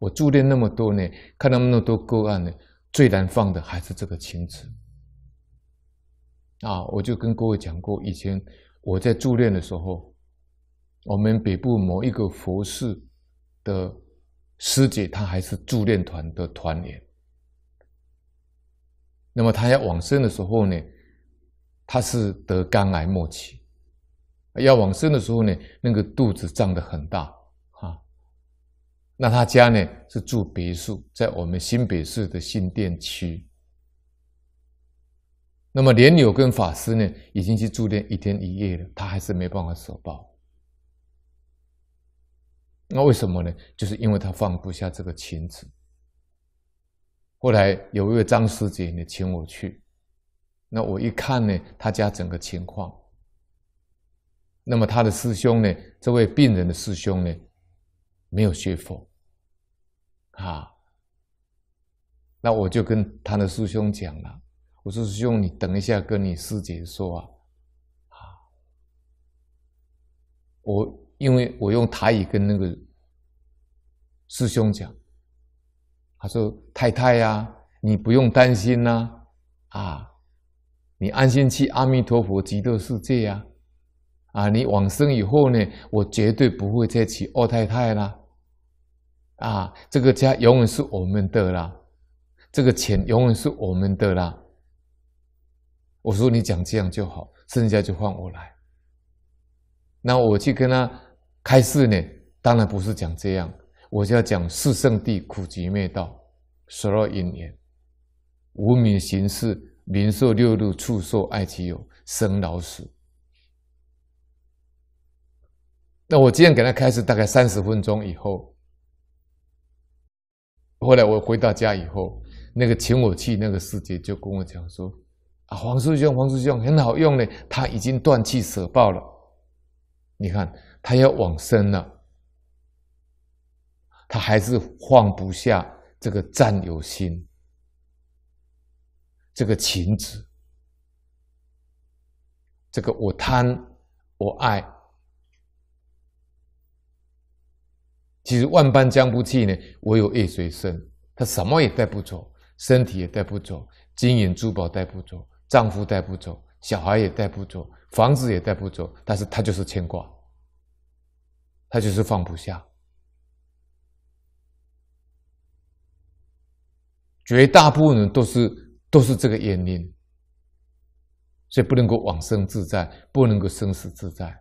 我助念那么多年，看到那么多个案呢，最难放的还是这个情执啊！我就跟各位讲过，以前我在助念的时候，我们北部某一个佛寺的师姐，她还是助念团的团员。那么她要往生的时候呢，她是得肝癌末期，要往生的时候呢，那个肚子胀得很大。那他家呢是住别墅，在我们新北市的新店区。那么莲友跟法师呢已经去住店一天一夜了，他还是没办法舍报。那为什么呢？就是因为他放不下这个情执。后来有一位张师姐，呢，请我去，那我一看呢，他家整个情况。那么他的师兄呢，这位病人的师兄呢，没有学佛。啊，那我就跟他的师兄讲了，我说师兄，你等一下跟你师姐说啊，啊，我因为我用台语跟那个师兄讲，他说太太呀，你不用担心呐，啊，你安心去阿弥陀佛极乐世界呀，啊，你往生以后呢，我绝对不会再娶二太太啦。啊，这个家永远是我们的啦，这个钱永远是我们的啦。我说你讲这样就好，剩下就换我来。那我去跟他开示呢，当然不是讲这样，我就要讲四圣地苦集灭道、十二因缘、无明行事，名受六路，畜受爱其有生老死。那我今天给他开示大概三十分钟以后。后来我回到家以后，那个请我去那个师姐就跟我讲说：“啊，黄师兄，黄师兄很好用的，他已经断气舍报了。你看他要往生了，他还是放不下这个占有心，这个情执，这个我贪我爱。”其实万般将不弃呢，唯有业随身，他什么也带不走，身体也带不走，金银珠宝带不走，丈夫带不走，小孩也带不走，房子也带不走，但是他就是牵挂，他就是放不下。绝大部分人都是都是这个原因，所以不能够往生自在，不能够生死自在。